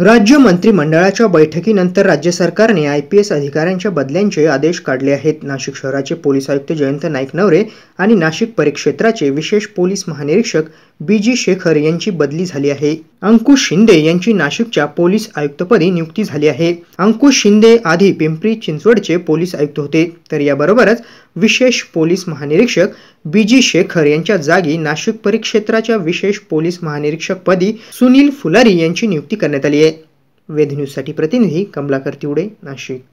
राज्य मंत्रिमंडळाच्या बैठकीनंतर राज्य सरकारने आय पी एस अधिकाऱ्यांच्या बदल्यांचे आदेश काढले आहेत नाशिक शहराचे पोलीस आयुक्त जयंत नाईक नवरे आणि नाशिक परिक्षेत्राचे विशेष पोलीस महानिरीक्षक बी जी शेखर यांची बदली झाली आहे अंकुश शिंदे यांची नाशिकच्या पोलीस आयुक्तपदी नियुक्ती झाली आहे अंकुश शिंदे आधी पिंपरी चिंचवडचे पोलीस आयुक्त होते तर याबरोबरच विशेष पोलीस महानिरीक्षक बी जी शेखर यांच्या जागी नाशिक परिक्षेत्राच्या विशेष पोलीस महानिरीक्षक पदी सुनील फुलारी यांची नियुक्ती करण्यात आली आहे वेध न्यूजसाठी प्रतिनिधी कमलाकर तिवडे नाशिक